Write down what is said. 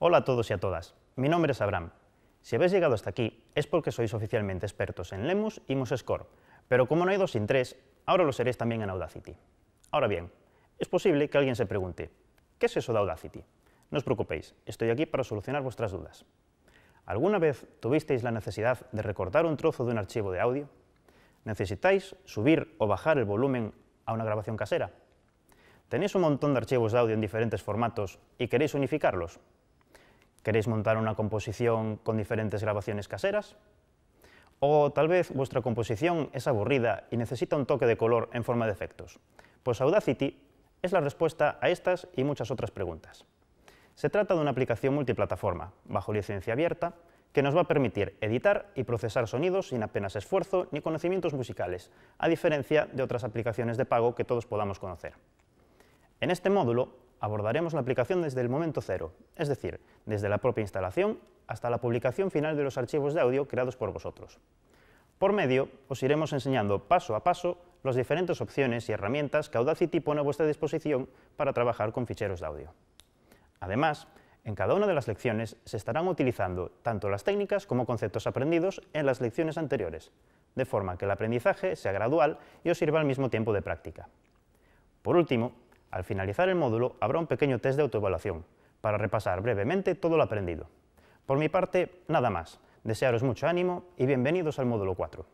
Hola a todos y a todas, mi nombre es Abraham. Si habéis llegado hasta aquí es porque sois oficialmente expertos en Lemus y MuseScore, pero como no hay dos sin tres, ahora lo seréis también en Audacity. Ahora bien, es posible que alguien se pregunte, ¿qué es eso de Audacity? No os preocupéis, estoy aquí para solucionar vuestras dudas. ¿Alguna vez tuvisteis la necesidad de recortar un trozo de un archivo de audio? ¿Necesitáis subir o bajar el volumen a una grabación casera? ¿Tenéis un montón de archivos de audio en diferentes formatos y queréis unificarlos? queréis montar una composición con diferentes grabaciones caseras, o tal vez vuestra composición es aburrida y necesita un toque de color en forma de efectos. Pues Audacity es la respuesta a estas y muchas otras preguntas. Se trata de una aplicación multiplataforma, bajo licencia abierta, que nos va a permitir editar y procesar sonidos sin apenas esfuerzo ni conocimientos musicales, a diferencia de otras aplicaciones de pago que todos podamos conocer. En este módulo abordaremos la aplicación desde el momento cero, es decir, desde la propia instalación hasta la publicación final de los archivos de audio creados por vosotros. Por medio, os iremos enseñando paso a paso las diferentes opciones y herramientas que Audacity pone a vuestra disposición para trabajar con ficheros de audio. Además, en cada una de las lecciones se estarán utilizando tanto las técnicas como conceptos aprendidos en las lecciones anteriores, de forma que el aprendizaje sea gradual y os sirva al mismo tiempo de práctica. Por último, al finalizar el módulo habrá un pequeño test de autoevaluación para repasar brevemente todo lo aprendido. Por mi parte, nada más. Desearos mucho ánimo y bienvenidos al módulo 4.